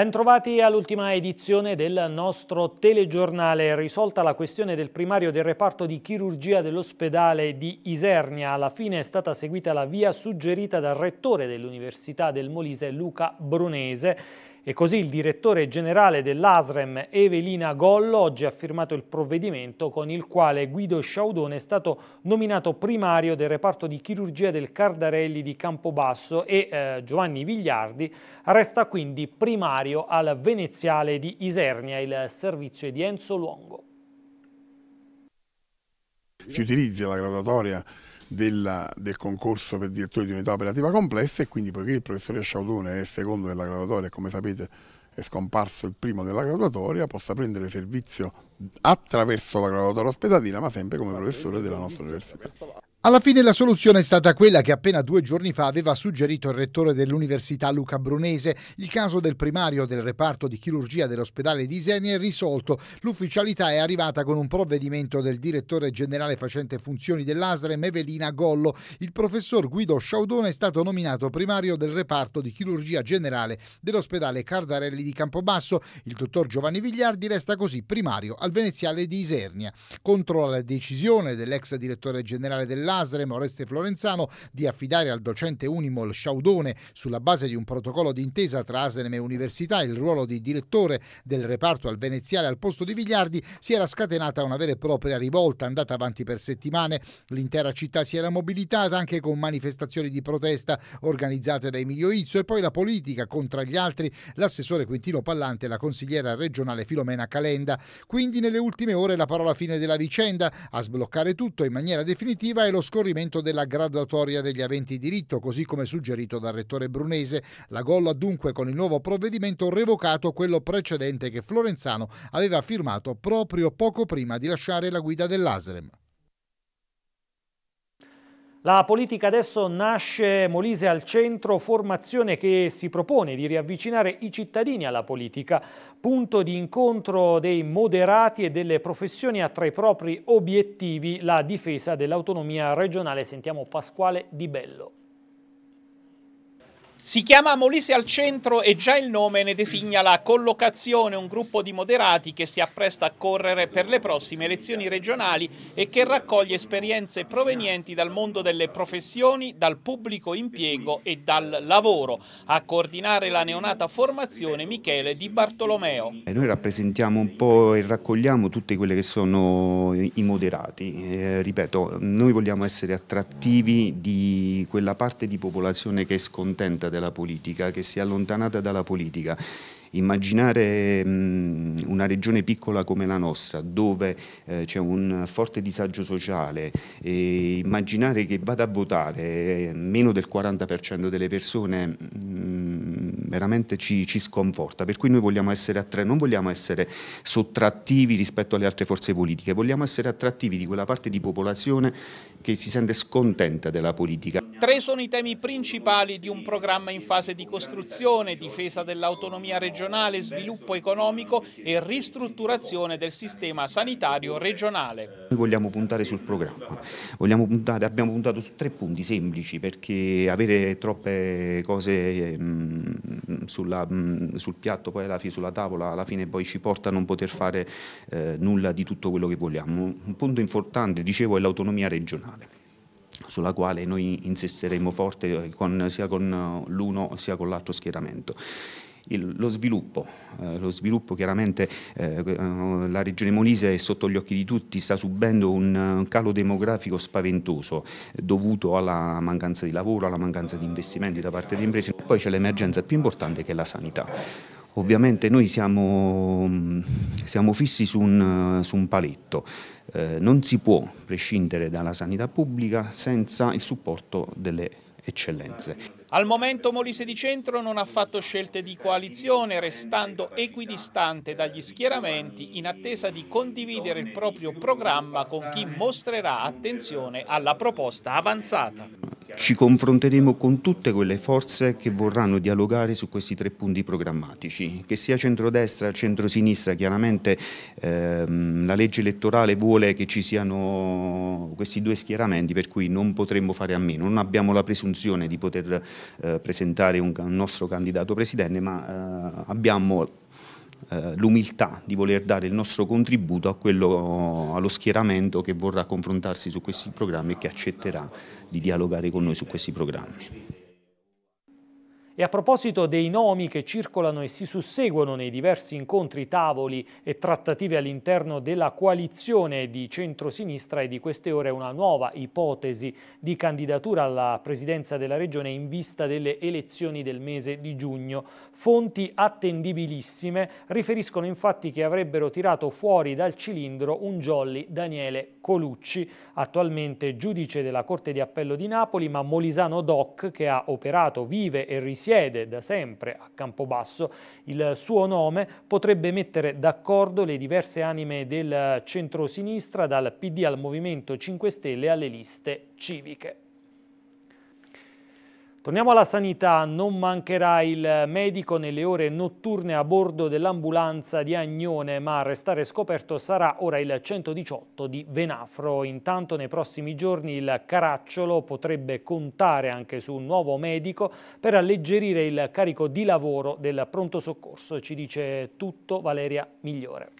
Bentrovati all'ultima edizione del nostro telegiornale. Risolta la questione del primario del reparto di chirurgia dell'ospedale di Isernia. Alla fine è stata seguita la via suggerita dal rettore dell'Università del Molise, Luca Brunese e così il direttore generale dell'ASREM Evelina Gollo oggi ha firmato il provvedimento con il quale Guido Sciaudone è stato nominato primario del reparto di chirurgia del Cardarelli di Campobasso e eh, Giovanni Vigliardi resta quindi primario al Veneziale di Isernia, il servizio di Enzo Luongo. Si utilizza la graduatoria della, del concorso per direttore di unità operativa complessa e quindi poiché il professore Sciaudone è secondo della graduatoria e come sapete è scomparso il primo della graduatoria, possa prendere servizio attraverso la graduatoria ospedaliera ma sempre come professore della nostra università. Alla fine la soluzione è stata quella che appena due giorni fa aveva suggerito il rettore dell'Università Luca Brunese. Il caso del primario del reparto di chirurgia dell'ospedale di Isernia è risolto. L'ufficialità è arrivata con un provvedimento del direttore generale facente funzioni dell'ASRE, Mevelina Gollo. Il professor Guido Sciaudone è stato nominato primario del reparto di chirurgia generale dell'ospedale Cardarelli di Campobasso. Il dottor Giovanni Vigliardi resta così primario al veneziale di Isernia. Contro la decisione dell'ex direttore generale dell'ASRE, l'ASREM Oreste Florenzano di affidare al docente Unimol Sciaudone sulla base di un protocollo d'intesa tra ASREM e Università il ruolo di direttore del reparto al veneziale al posto di Vigliardi si era scatenata una vera e propria rivolta andata avanti per settimane. L'intera città si era mobilitata anche con manifestazioni di protesta organizzate da Emilio Izzo e poi la politica con tra gli altri l'assessore Quintino Pallante e la consigliera regionale Filomena Calenda. Quindi nelle ultime ore la parola fine della vicenda a sbloccare tutto in maniera definitiva è lo lo scorrimento della graduatoria degli aventi diritto, così come suggerito dal rettore Brunese. La Gol ha dunque con il nuovo provvedimento revocato quello precedente che Florenzano aveva firmato proprio poco prima di lasciare la guida dell'Asrem. La politica adesso nasce Molise al centro, formazione che si propone di riavvicinare i cittadini alla politica, punto di incontro dei moderati e delle professioni ha tra i propri obiettivi la difesa dell'autonomia regionale. Sentiamo Pasquale Di Bello. Si chiama Molise al centro e già il nome ne designa la collocazione, un gruppo di moderati che si appresta a correre per le prossime elezioni regionali e che raccoglie esperienze provenienti dal mondo delle professioni, dal pubblico impiego e dal lavoro. A coordinare la neonata formazione Michele Di Bartolomeo. E eh, noi rappresentiamo un po' e raccogliamo tutti quelli che sono i moderati. Eh, ripeto, noi vogliamo essere attrattivi di quella parte di popolazione che è scontenta della della politica, che si è allontanata dalla politica. Immaginare mh, mm, una regione piccola come la nostra, dove eh, c'è un forte disagio sociale, e immaginare che vada a votare eh, meno del 40% delle persone mh, mm, veramente ci, ci, sconforta. Per cui noi vogliamo essere attratti, non vogliamo essere sottrattivi rispetto alle altre forze politiche, vogliamo essere attrattivi di quella parte di popolazione che si sente scontenta della politica. Tre sono i temi principali di un programma in fase di costruzione, difesa dell'autonomia regionale, sviluppo economico e ristrutturazione del sistema sanitario regionale. Noi vogliamo puntare sul programma, puntare, abbiamo puntato su tre punti semplici perché avere troppe cose mh, ehm, sulla, mh, mm, sul piatto, poi alla fine, sulla tavola, alla fine poi ci porta a non poter fare eh, nulla di tutto quello che vogliamo. Un punto importante, dicevo, è l'autonomia regionale sulla quale noi insisteremo forte eh, con, sia con eh, l'uno sia con l'altro schieramento il, lo sviluppo. Eh, lo sviluppo chiaramente eh, eh, la regione Molise è sotto gli occhi di tutti, sta subendo un, un calo demografico spaventoso dovuto alla mancanza di lavoro, alla mancanza di investimenti da parte di imprese. Poi c'è l'emergenza più importante che è la sanità. Ovviamente noi siamo, mm, siamo fissi su un, su un paletto, eh, non si può prescindere dalla sanità pubblica senza il supporto delle eccellenze. Al momento Molise di Centro non ha fatto scelte di coalizione, restando equidistante dagli schieramenti in attesa di condividere il proprio programma con chi mostrerà attenzione alla proposta avanzata. Ci confronteremo con tutte quelle forze che vorranno dialogare su questi tre punti programmatici, che sia centrodestra, centrosinistra, chiaramente ehm, la legge elettorale vuole che ci siano questi due schieramenti per cui non potremmo fare a meno, non abbiamo la presunzione di poter eh, presentare un, un, nostro candidato presidente, ma eh, abbiamo eh, l'umiltà di voler dare il nostro contributo quello, allo schieramento che vorrà confrontarsi su questi programmi e che accetterà di dialogare con noi su questi programmi. E a proposito dei nomi che circolano e si susseguono nei diversi incontri, tavoli e trattative all'interno della coalizione di centrosinistra, è di queste ore una nuova ipotesi di candidatura alla presidenza della Regione in vista delle elezioni del mese di giugno. Fonti attendibilissime riferiscono infatti che avrebbero tirato fuori dal cilindro un jolly Daniele Colucci, attualmente giudice della Corte di Appello di Napoli, ma Molisano Doc, che ha operato, vive e risiede siede da sempre a Campobasso, il suo nome potrebbe mettere d'accordo le diverse anime del centro-sinistra dal PD al Movimento 5 Stelle alle liste civiche. Torniamo alla sanità, non mancherà il medico nelle ore notturne a bordo dell'ambulanza di Agnone, ma a restare scoperto sarà ora il 118 di Venafro. Intanto nei prossimi giorni il Caracciolo potrebbe contare anche su un nuovo medico per alleggerire il carico di lavoro del pronto soccorso. Ci dice tutto Valeria Migliore.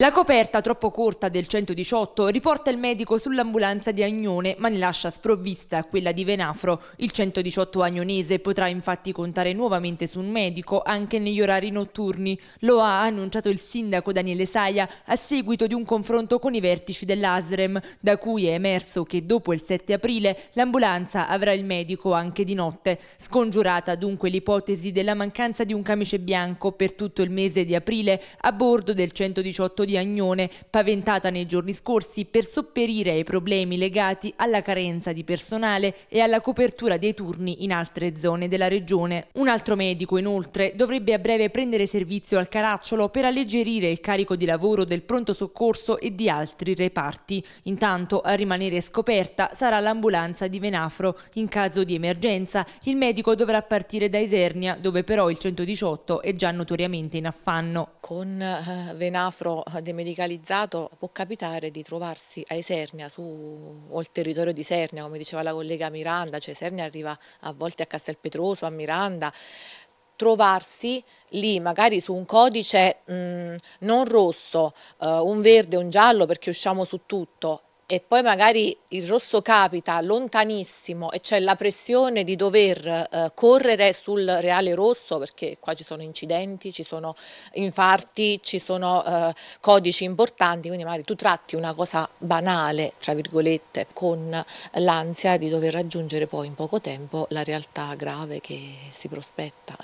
La coperta troppo corta del 118 riporta il medico sull'ambulanza di Agnone, ma ne lascia sprovvista quella di Venafro. Il 118 agnonese potrà infatti contare nuovamente su un medico anche negli orari notturni. Lo ha annunciato il sindaco Daniele Saia a seguito di un confronto con i vertici dell'Asrem, da cui è emerso che dopo il 7 aprile l'ambulanza avrà il medico anche di notte. Scongiurata dunque l'ipotesi della mancanza di un camice bianco per tutto il mese di aprile a bordo del 118 di di Agnone, paventata nei giorni scorsi per sopperire ai problemi legati alla carenza di personale e alla copertura dei turni in altre zone della regione. Un altro medico, inoltre, dovrebbe a breve prendere servizio al Caracciolo per alleggerire il carico di lavoro del pronto soccorso e di altri reparti. Intanto, a rimanere scoperta sarà l'ambulanza di Venafro. In caso di emergenza, il medico dovrà partire da Isernia, dove però il 118 è già notoriamente in affanno. Con eh, Venafro eh, demedicalizzato può capitare di trovarsi a Esernia su, o il territorio di Esernia, come diceva la collega Miranda, cioè Isernia arriva a volte a Castelpetroso, a Miranda, trovarsi lì magari su un codice mh, mm, non rosso, eh, un verde, un giallo perché usciamo su tutto e poi magari il rosso capita lontanissimo e c'è la pressione di dover eh, correre sul reale rosso perché qua ci sono incidenti, ci sono infarti, ci sono eh, codici importanti, quindi magari tu tratti una cosa banale, tra virgolette, con l'ansia di dover raggiungere poi in poco tempo la realtà grave che si prospetta.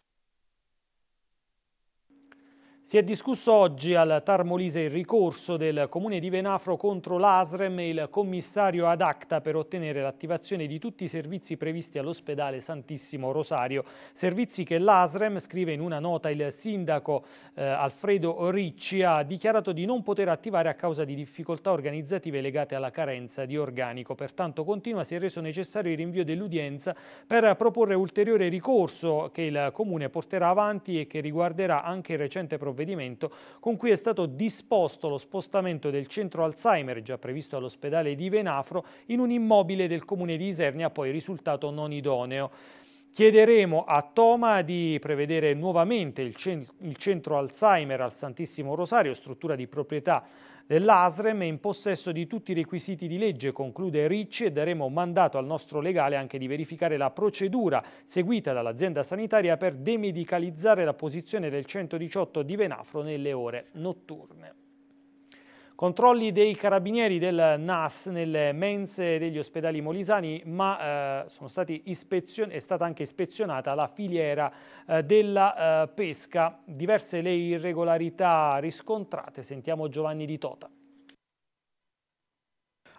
Si è discusso oggi al Tarmolise il ricorso del comune di Venafro contro l'ASREM e il commissario ad acta per ottenere l'attivazione di tutti i servizi previsti all'ospedale Santissimo Rosario, servizi che l'ASREM, scrive in una nota il sindaco eh, Alfredo Ricci, ha dichiarato di non poter attivare a causa di difficoltà organizzative legate alla carenza di organico. Pertanto continua si è reso necessario il rinvio dell'udienza per proporre ulteriore ricorso che il comune porterà avanti e che riguarderà anche il recente provvedimento provvedimento con cui è stato disposto lo spostamento del centro Alzheimer già previsto all'ospedale di Venafro in un immobile del comune di Isernia poi risultato non idoneo. Chiederemo a Toma di prevedere nuovamente il, centro Alzheimer al Santissimo Rosario, struttura di proprietà dell'ASREM è in possesso di tutti i requisiti di legge, conclude Ricci e daremo mandato al nostro legale anche di verificare la procedura seguita dall'azienda sanitaria per demedicalizzare la posizione del 118 di Venafro nelle ore notturne. Controlli dei carabinieri del NAS nelle mense degli ospedali molisani, ma eh, è stata anche ispezionata la filiera eh, della eh, pesca. Diverse le irregolarità riscontrate. Sentiamo Giovanni Di Tota.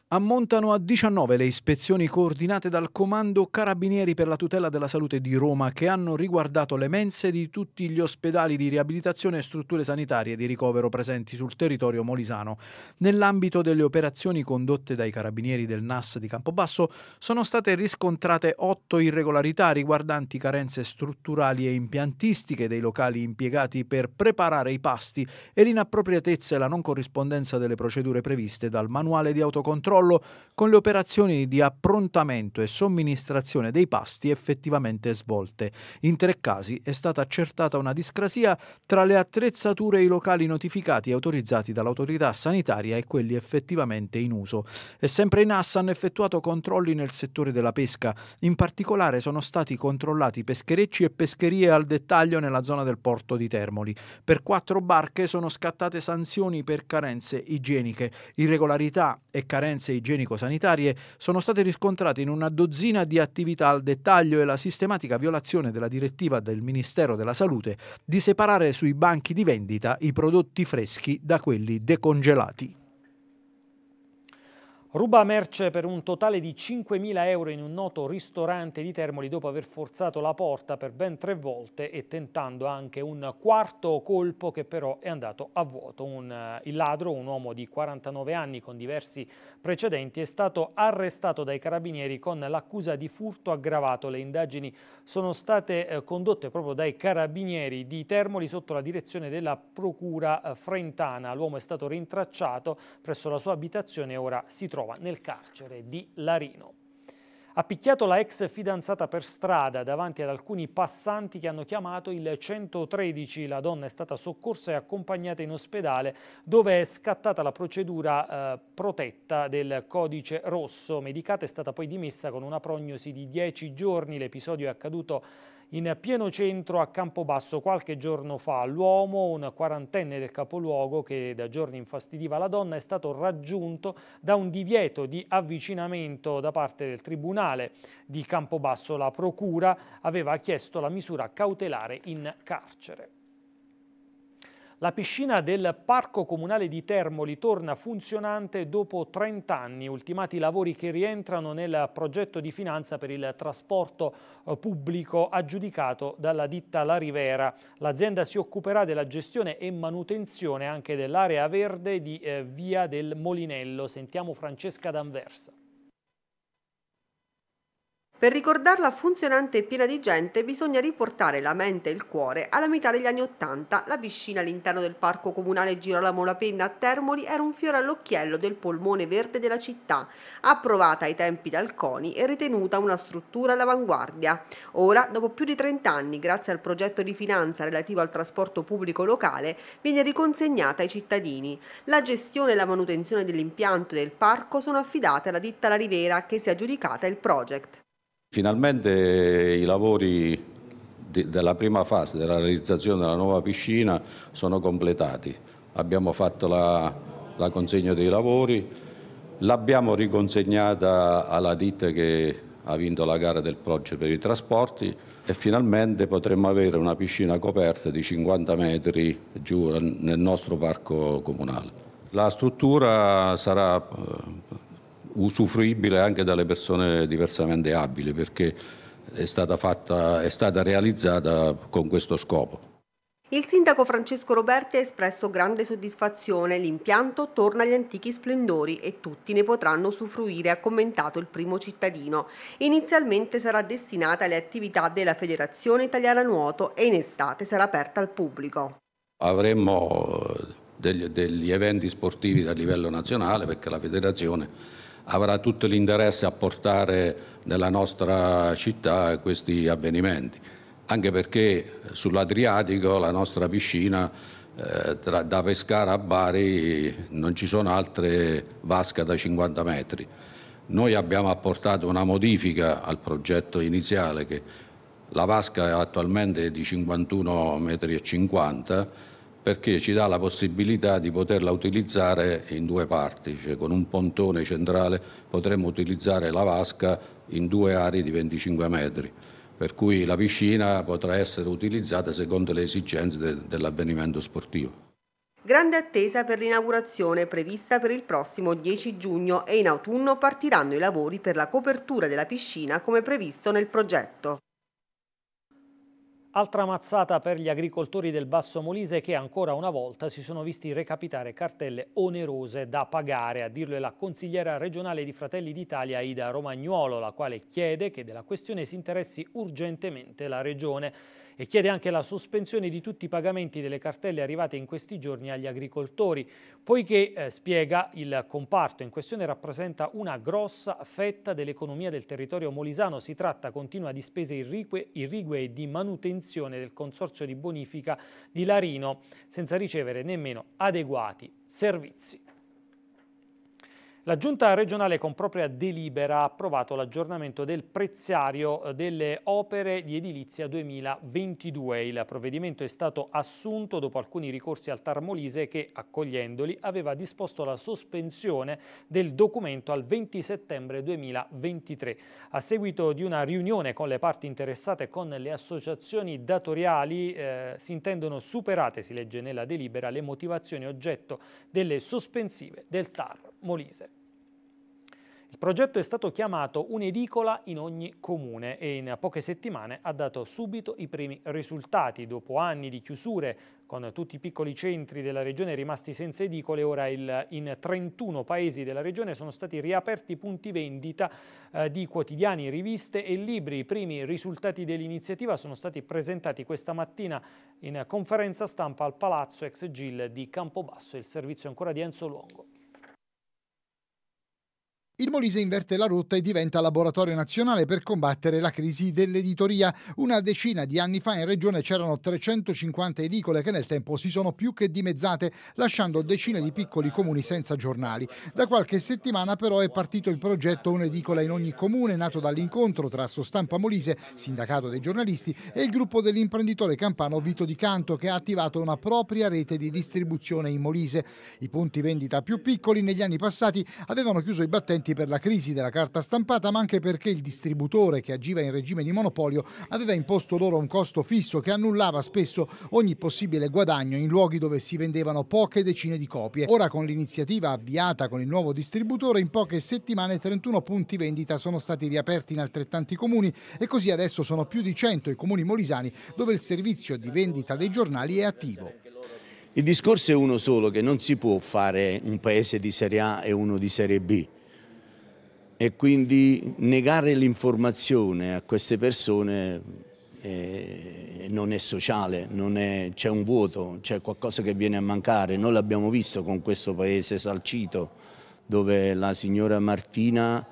Ammontano a 19 le ispezioni coordinate dal Comando Carabinieri per la tutela della salute di Roma che hanno riguardato le mense di tutti gli ospedali di riabilitazione e strutture sanitarie di ricovero presenti sul territorio molisano. Nell'ambito delle operazioni condotte dai Carabinieri del NAS di Campobasso sono state riscontrate 8 irregolarità riguardanti carenze strutturali e impiantistiche dei locali impiegati per preparare i pasti e l'inappropriatezza e la non corrispondenza delle procedure previste dal manuale di autocontrollo controllo con le operazioni di approntamento e somministrazione dei pasti effettivamente svolte. In tre casi è stata accertata una discrasia tra le attrezzature e i locali notificati e autorizzati dall'autorità sanitaria e quelli effettivamente in uso. E sempre in Assa hanno effettuato controlli nel settore della pesca. In particolare sono stati controllati pescherecci e pescherie al dettaglio nella zona del porto di Termoli. Per quattro barche sono scattate sanzioni per carenze igieniche, irregolarità e carenze carenze igienico-sanitarie sono state riscontrate in una dozzina di attività al dettaglio e la sistematica violazione della direttiva del Ministero della Salute di separare sui banchi di vendita i prodotti freschi da quelli decongelati. Ruba merce per un totale di 5.000 euro in un noto ristorante di Termoli dopo aver forzato la porta per ben tre volte e tentando anche un quarto colpo che però è andato a vuoto. Un, eh, il ladro, un uomo di 49 anni con diversi precedenti, è stato arrestato dai carabinieri con l'accusa di furto aggravato. Le indagini sono state eh, condotte proprio dai carabinieri di Termoli sotto la direzione della procura eh, frentana. L'uomo è stato rintracciato presso la sua abitazione e ora si trova trova nel carcere di Larino. Ha picchiato la ex fidanzata per strada davanti ad alcuni passanti che hanno chiamato il 113. La donna è stata soccorsa e accompagnata in ospedale dove è scattata la procedura eh, protetta del codice rosso. Medicata è stata poi dimessa con una prognosi di 10 giorni. L'episodio è accaduto in pieno centro a Campobasso qualche giorno fa. L'uomo, un quarantenne del capoluogo che da giorni infastidiva la donna, è stato raggiunto da un divieto di avvicinamento da parte del Tribunale di Campobasso. La Procura aveva chiesto la misura cautelare in carcere. La piscina del Parco Comunale di Termoli torna funzionante dopo 30 anni, ultimati lavori che rientrano nel progetto di finanza per il trasporto eh, pubblico aggiudicato dalla ditta La Rivera. L'azienda si occuperà della gestione e manutenzione anche dell'area verde di eh, Via del Molinello. Sentiamo Francesca D'Anversa. Per ricordarla funzionante e piena di gente bisogna riportare la mente e il cuore alla metà degli anni Ottanta. La piscina all'interno del parco comunale Girolamo Lapenna a Termoli era un fiore all'occhiello del polmone verde della città, approvata ai tempi dal CONI e ritenuta una struttura all'avanguardia. Ora, dopo più di 30 anni, grazie al progetto di finanza relativo al trasporto pubblico locale, viene riconsegnata ai cittadini. La gestione e la manutenzione dell'impianto e del parco sono affidate alla ditta La Rivera che si è aggiudicata il project. Finalmente eh, i lavori della prima fase della realizzazione della nuova piscina sono completati. Abbiamo fatto la, la consegna dei lavori, l'abbiamo riconsegnata alla ditta che ha vinto la gara del progetto per i trasporti e finalmente potremo avere una piscina coperta di 50 metri giù nel nostro parco comunale. La struttura sarà eh, usufruibile anche dalle persone diversamente abili perché è stata, fatta, è stata realizzata con questo scopo. Il sindaco Francesco Roberti ha espresso grande soddisfazione, l'impianto torna agli antichi splendori e tutti ne potranno usufruire, ha commentato il primo cittadino. Inizialmente sarà destinata alle attività della Federazione Italiana Nuoto e in estate sarà aperta al pubblico. Avremo eh, degli, degli eventi sportivi a livello nazionale perché la federazione avrà tutto l'interesse a portare nella nostra città questi avvenimenti, anche perché sull'Adriatico la nostra piscina eh, tra, da Pescara a Bari non ci sono altre vasche da 50 metri. Noi abbiamo apportato una modifica al progetto iniziale che la vasca attualmente è di 51,50 metri perché ci dà la possibilità di poterla utilizzare in due parti, cioè con un pontone centrale potremmo utilizzare la vasca in due aree di 25 metri, per cui la piscina potrà essere utilizzata secondo le esigenze de dell'avvenimento sportivo. Grande attesa per l'inaugurazione prevista per il prossimo 10 giugno e in autunno partiranno i lavori per la copertura della piscina come previsto nel progetto. Altra mazzata per gli agricoltori del Basso Molise che ancora una volta si sono visti recapitare cartelle onerose da pagare, a dirlo è la consigliera regionale di Fratelli d'Italia Ida Romagnuolo, la quale chiede che della questione si interessi urgentemente la Regione e chiede anche la sospensione di tutti i pagamenti delle cartelle arrivate in questi giorni agli agricoltori, poiché, eh, spiega, il comparto in questione rappresenta una grossa fetta dell'economia del territorio molisano. Si tratta, continua, di spese irrigue, irrigue e di manutenzione del consorzio di bonifica di Larino, senza ricevere nemmeno adeguati servizi. La Giunta regionale con propria delibera ha approvato l'aggiornamento del preziario eh, delle opere di edilizia 2022. Il provvedimento è stato assunto dopo alcuni ricorsi al Tarmolise che, accogliendoli, aveva disposto la sospensione del documento al 20 settembre 2023. A seguito di una riunione con le parti interessate e con le associazioni datoriali, eh, si intendono superate, si legge nella delibera, le motivazioni oggetto delle sospensive del Tar Molise. Il progetto è stato chiamato un'edicola in ogni comune e in poche settimane ha dato subito i primi risultati. Dopo anni di chiusure, con tutti i piccoli centri della regione rimasti senza edicole, ora il, in 31 paesi della regione sono stati riaperti punti vendita eh, di quotidiani, riviste e libri. I primi risultati dell'iniziativa sono stati presentati questa mattina in conferenza stampa al Palazzo Ex Gil di Campobasso. Il servizio ancora di Enzo Longo. Il Molise inverte la rotta e diventa laboratorio nazionale per combattere la crisi dell'editoria. Una decina di anni fa in regione c'erano 350 edicole che nel tempo si sono più che dimezzate, lasciando decine di piccoli comuni senza giornali. Da qualche settimana però è partito il progetto Un'edicola in ogni comune, nato dall'incontro tra Stampa Molise, sindacato dei giornalisti, e il gruppo dell'imprenditore campano Vito Di Canto, che ha attivato una propria rete di distribuzione in Molise. I punti vendita più piccoli negli anni passati avevano chiuso i battenti avanti per la crisi della carta stampata, ma anche perché il distributore che agiva in regime di monopolio aveva imposto loro un costo fisso che annullava spesso ogni possibile guadagno in luoghi dove si vendevano poche decine di copie. Ora con l'iniziativa avviata con il nuovo distributore in poche settimane 31 punti vendita sono stati riaperti in altrettanti comuni e così adesso sono più di 100 i comuni molisani dove il servizio di vendita dei giornali è attivo. Il discorso è uno solo, che non si può fare un paese di serie A e uno di serie B e quindi negare l'informazione a queste persone eh, non è sociale, c'è un vuoto, c'è qualcosa che viene a mancare. Noi l'abbiamo visto con questo paese salcito dove la signora Martina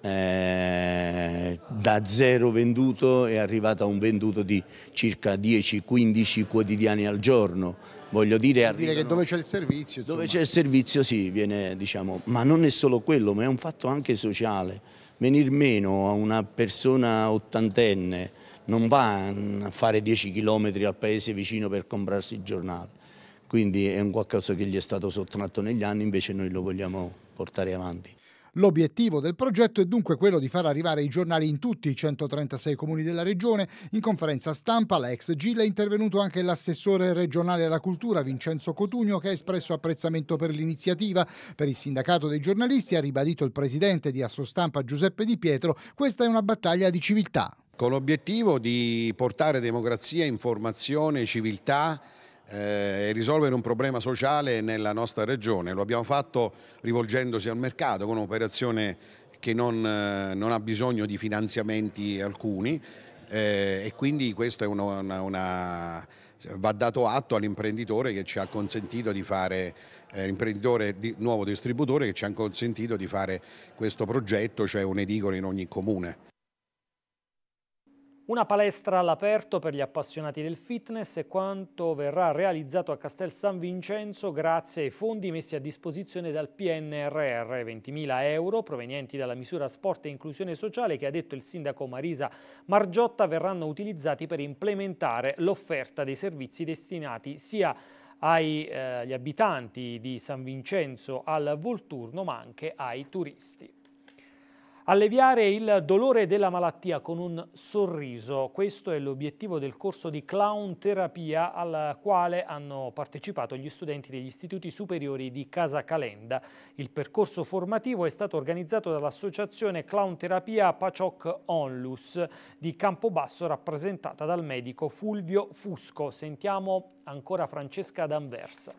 eh, da zero venduto è arrivata a un venduto di circa 10-15 quotidiani al giorno voglio dire... Vuol dire che dove c'è il servizio... Insomma. Dove c'è il servizio sì, viene, diciamo, ma non è solo quello, ma è un fatto anche sociale. Venir meno a una persona ottantenne non va a fare 10 km al paese vicino per comprarsi il giornale. Quindi è un qualcosa che gli è stato sottratto negli anni, invece noi lo vogliamo portare avanti. L'obiettivo del progetto è dunque quello di far arrivare i giornali in tutti i 136 comuni della regione. In conferenza stampa alla GIL è intervenuto anche l'assessore regionale alla cultura Vincenzo Cotugno che ha espresso apprezzamento per l'iniziativa. Per il sindacato dei giornalisti ha ribadito il presidente di Assostampa Giuseppe Di Pietro, questa è una battaglia di civiltà. Con l'obiettivo di portare democrazia, informazione, civiltà eh, risolvere un problema sociale nella nostra regione. Lo abbiamo fatto rivolgendosi al mercato con un'operazione che non, eh, non, ha bisogno di finanziamenti alcuni eh, e quindi questo una, una, una, va dato atto all'imprenditore che ci ha consentito di fare, eh, l'imprenditore di, nuovo distributore che ci ha consentito di fare questo progetto, cioè un edicolo in ogni comune. Una palestra all'aperto per gli appassionati del fitness è quanto verrà realizzato a Castel San Vincenzo grazie ai fondi messi a disposizione dal PNRR, 20.000 euro provenienti dalla misura Sport e Inclusione Sociale che ha detto il sindaco Marisa Margiotta verranno utilizzati per implementare l'offerta dei servizi destinati sia agli eh, abitanti di San Vincenzo al Volturno ma anche ai turisti. Alleviare il dolore della malattia con un sorriso, questo è l'obiettivo del corso di clown terapia al quale hanno partecipato gli studenti degli istituti superiori di Casa Calenda. Il percorso formativo è stato organizzato dall'associazione clown terapia Pacioc Onlus di Campobasso rappresentata dal medico Fulvio Fusco. Sentiamo ancora Francesca d'Anversa.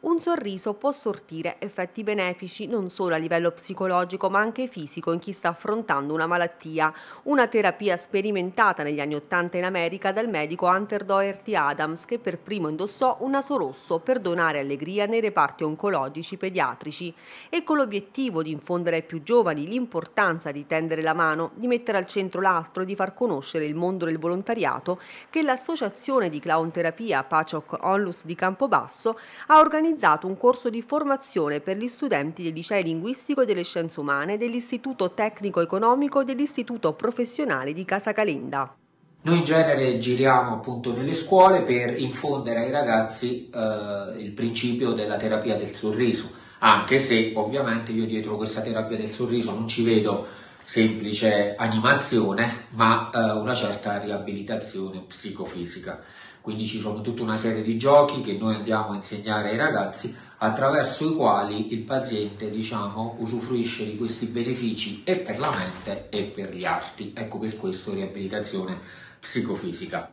Un sorriso può sortire effetti benefici non solo a livello psicologico ma anche fisico in chi sta affrontando una malattia, una terapia sperimentata negli anni Ottanta in America dal medico Hunter Doherty Adams che per primo indossò un naso rosso per donare allegria nei reparti oncologici pediatrici e con l'obiettivo di infondere ai più giovani l'importanza di tendere la mano, di mettere al centro l'altro e di far conoscere il mondo del volontariato che l'associazione di clown terapia Pacioc Onlus di Campobasso ha organizzato organizzato un corso di formazione per gli studenti dei licei linguistico e delle scienze umane dell'Istituto Tecnico Economico dell'Istituto Professionale di Casa Calenda. Noi in genere giriamo appunto nelle scuole per infondere ai ragazzi eh, il principio della terapia del sorriso, anche se ovviamente io dietro questa terapia del sorriso non ci vedo semplice animazione, ma eh, una certa riabilitazione psicofisica. Quindi ci sono tutta una serie di giochi che noi andiamo a insegnare ai ragazzi attraverso i quali il paziente diciamo, usufruisce di questi benefici e per la mente e per gli arti. Ecco per questo riabilitazione psicofisica.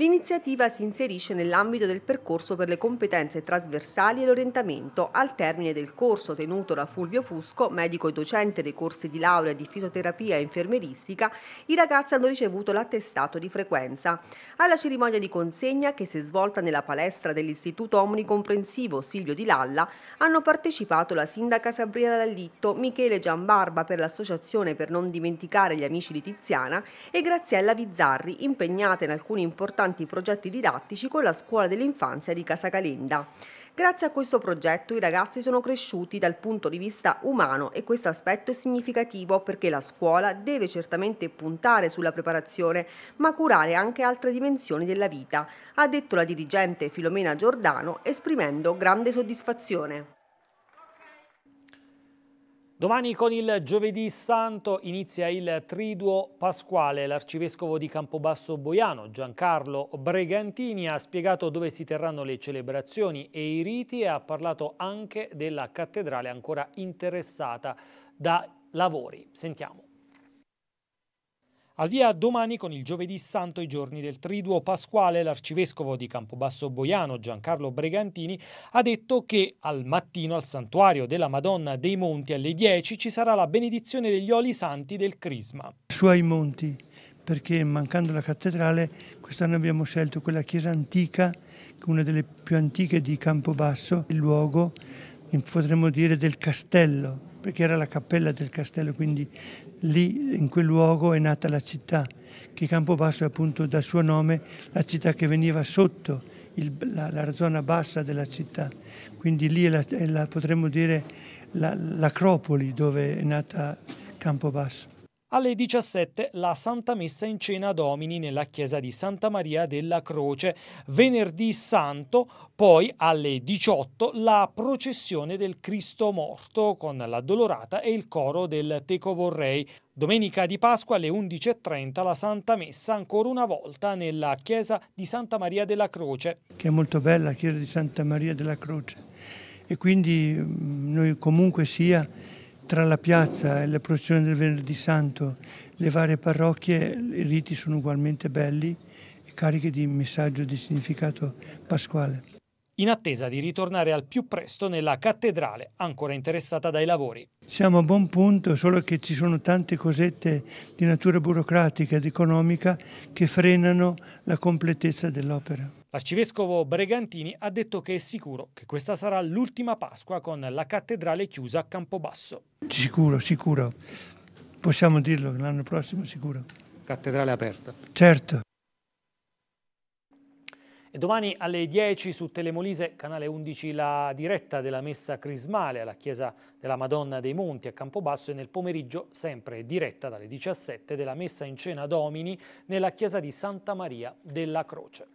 L'iniziativa si inserisce nell'ambito del percorso per le competenze trasversali e l'orientamento al termine del corso tenuto da Fulvio Fusco, medico e docente dei corsi di laurea di fisioterapia e infermeristica, i ragazzi hanno ricevuto l'attestato di frequenza. Alla cerimonia di consegna che si è svolta nella palestra dell'Istituto Omnicomprensivo Silvio Di Lalla hanno partecipato la sindaca Sabrina Lallitto, Michele Giambarba per l'associazione per non dimenticare gli amici di Tiziana e Graziella Vizzarri impegnata in alcuni importanti importanti progetti didattici con la scuola dell'infanzia di Casa Calenda. Grazie a questo progetto i ragazzi sono cresciuti dal punto di vista umano e questo aspetto è significativo perché la scuola deve certamente puntare sulla preparazione ma curare anche altre dimensioni della vita, ha detto la dirigente Filomena Giordano esprimendo grande soddisfazione. Domani con il Giovedì Santo inizia il Triduo Pasquale. L'arcivescovo di Campobasso Boiano, Giancarlo Bregantini, ha spiegato dove si terranno le celebrazioni e i riti e ha parlato anche della cattedrale ancora interessata da lavori. Sentiamo. Al via domani con il giovedì santo i giorni del triduo pasquale, l'arcivescovo di Campobasso Boiano Giancarlo Bregantini ha detto che al mattino al santuario della Madonna dei Monti alle 10 ci sarà la benedizione degli oli santi del Crisma. Suoi monti, perché mancando la cattedrale quest'anno abbiamo scelto quella chiesa antica, una delle più antiche di Campobasso, il luogo potremmo dire del castello, perché era la cappella del castello, quindi lì in quel luogo è nata la città, che Campobasso è appunto dal suo nome la città che veniva sotto il, la, la, zona bassa della città, quindi lì è la, è la, potremmo dire l'acropoli dove è nata Campobasso. Alle 17 la Santa Messa in Cena Domini nella chiesa di Santa Maria della Croce, venerdì santo, poi alle 18 la processione del Cristo morto con l'addolorata e il coro del Teco Vorrei. Domenica di Pasqua alle 11.30 la Santa Messa ancora una volta nella chiesa di Santa Maria della Croce. Che è molto bella la chiesa di Santa Maria della Croce e quindi mm, noi comunque sia tra la piazza e la processione del Venerdì Santo, le varie parrocchie, i riti sono ugualmente belli e carichi di messaggio di significato pasquale in attesa di ritornare al più presto nella cattedrale ancora interessata dai lavori. Siamo a buon punto, solo che ci sono tante cosette di natura burocratica ed economica che frenano la completezza dell'opera. L'arcivescovo Bregantini ha detto che è sicuro che questa sarà l'ultima Pasqua con la cattedrale chiusa a Campobasso. Sicuro, sicuro. Possiamo dirlo l'anno prossimo sicuro. Cattedrale aperta. Certo domani alle 10 su Telemolise, canale 11, la diretta della messa crismale alla chiesa della Madonna dei Monti a Campobasso e nel pomeriggio sempre diretta dalle 17 della messa in cena domini nella chiesa di Santa Maria della Croce.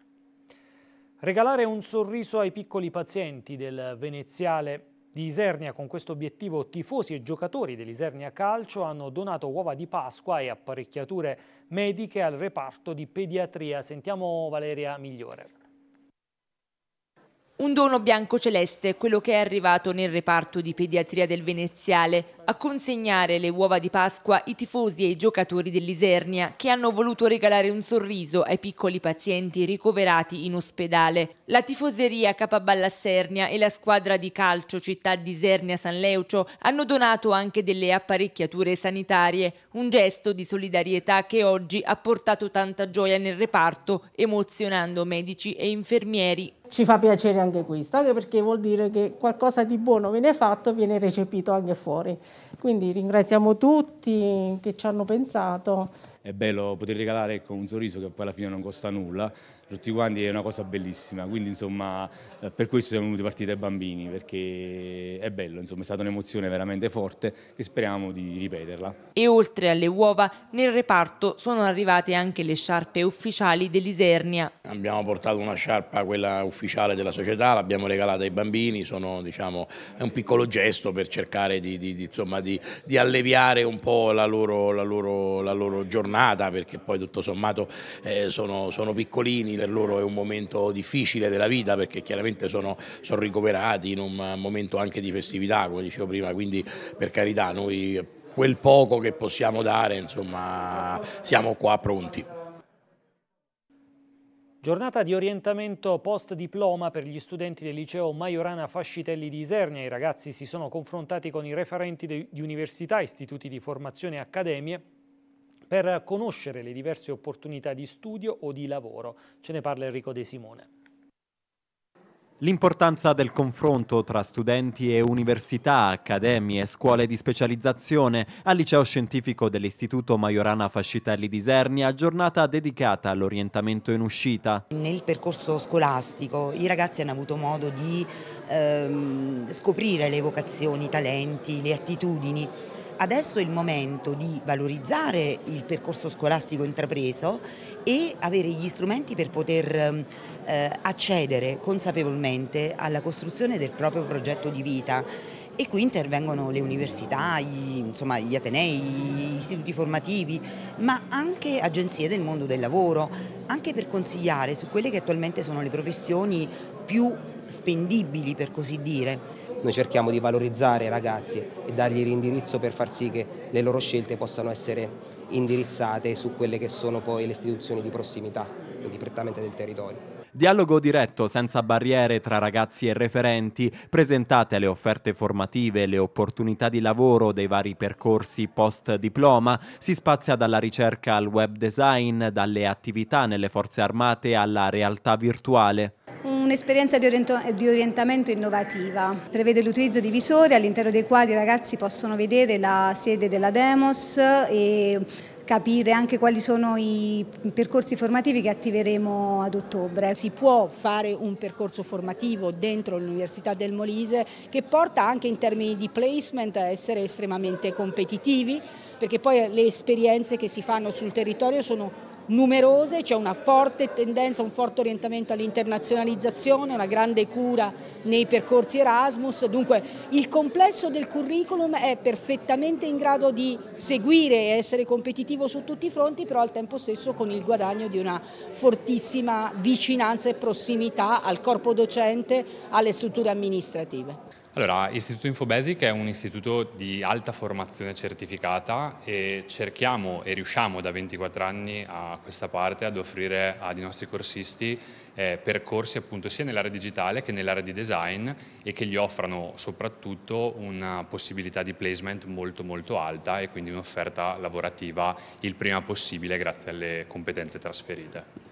Regalare un sorriso ai piccoli pazienti del veneziale di Isernia con questo obiettivo tifosi e giocatori dell'Isernia Calcio hanno donato uova di Pasqua e apparecchiature mediche al reparto di pediatria. Sentiamo Valeria Migliore. Un dono bianco celeste è quello che è arrivato nel reparto di pediatria del Veneziale, a consegnare le uova di Pasqua i tifosi e i giocatori dell'Isernia che hanno voluto regalare un sorriso ai piccoli pazienti ricoverati in ospedale. La tifoseria Capaballa Sernia e la squadra di calcio Città di Isernia San Leucio hanno donato anche delle apparecchiature sanitarie, un gesto di solidarietà che oggi ha portato tanta gioia nel reparto, emozionando medici e infermieri ci fa piacere anche questo, anche perché vuol dire che qualcosa di buono viene fatto e viene recepito anche fuori. Quindi ringraziamo tutti che ci hanno pensato. È bello poter regalare con ecco, un sorriso che poi alla fine non costa nulla tutti quanti è una cosa bellissima, quindi insomma eh, per questo siamo venuti partiti dai bambini, perché è bello, insomma è stata un'emozione veramente forte e speriamo di ripeterla. E oltre alle uova, nel reparto sono arrivate anche le sciarpe ufficiali dell'Isernia. Abbiamo portato una sciarpa, quella ufficiale della società, l'abbiamo regalata ai bambini, sono, diciamo, è un piccolo gesto per cercare di, di, di, insomma, di alleviare un po' la loro, la, loro, la loro, giornata, perché poi tutto sommato eh, sono, sono piccolini, per loro è un momento difficile della vita perché chiaramente sono, sono ricoverati in un momento anche di festività, come dicevo prima, quindi per carità noi quel poco che possiamo dare, insomma, siamo qua pronti. Giornata di orientamento post-diploma per gli studenti del liceo Maiorana Fascitelli di Isernia. I ragazzi si sono confrontati con i referenti di università, istituti di formazione e accademie per conoscere le diverse opportunità di studio o di lavoro. Ce ne parla Enrico De Simone. L'importanza del confronto tra studenti e università, accademie, scuole di specializzazione al liceo scientifico dell'Istituto Majorana Fascitelli di Sernia, giornata dedicata all'orientamento in uscita. Nel percorso scolastico i ragazzi hanno avuto modo di ehm, scoprire le vocazioni, i talenti, le attitudini adesso è il momento di valorizzare il percorso scolastico intrapreso e avere gli strumenti per poter ehm, eh, accedere consapevolmente alla costruzione del proprio progetto di vita. E qui intervengono le università, gli, insomma, gli atenei, gli istituti formativi, ma anche agenzie del mondo del lavoro, anche per consigliare su quelle che attualmente sono le professioni più spendibili, per così dire noi cerchiamo di valorizzare i ragazzi e dargli l'indirizzo per far sì che le loro scelte possano essere indirizzate su quelle che sono poi le istituzioni di prossimità, quindi prettamente del territorio. Dialogo diretto senza barriere tra ragazzi e referenti, presentate le offerte formative, le opportunità di lavoro dei vari percorsi post diploma, si spazia dalla ricerca al web design, dalle attività nelle forze armate alla realtà virtuale. Un'esperienza di, di, orientamento innovativa. Prevede l'utilizzo di visori all'interno dei quali i ragazzi possono vedere la sede della Demos e capire anche quali sono i percorsi formativi che attiveremo ad ottobre. Si può fare un percorso formativo dentro l'Università del Molise che porta anche in termini di placement a essere estremamente competitivi perché poi le esperienze che si fanno sul territorio sono numerose, c'è una forte tendenza, un forte orientamento all'internazionalizzazione, una grande cura nei percorsi Erasmus, dunque il complesso del curriculum è perfettamente in grado di seguire e essere competitivo su tutti i fronti, però al tempo stesso con il guadagno di una fortissima vicinanza e prossimità al corpo docente, alle strutture amministrative. Allora, Istituto InfoBasic è un istituto di alta formazione certificata e cerchiamo e riusciamo da 24 anni a questa parte ad offrire ai nostri corsisti eh, percorsi appunto sia nell'area digitale che nell'area di design e che gli offrano soprattutto una possibilità di placement molto molto alta e quindi un'offerta lavorativa il prima possibile grazie alle competenze trasferite.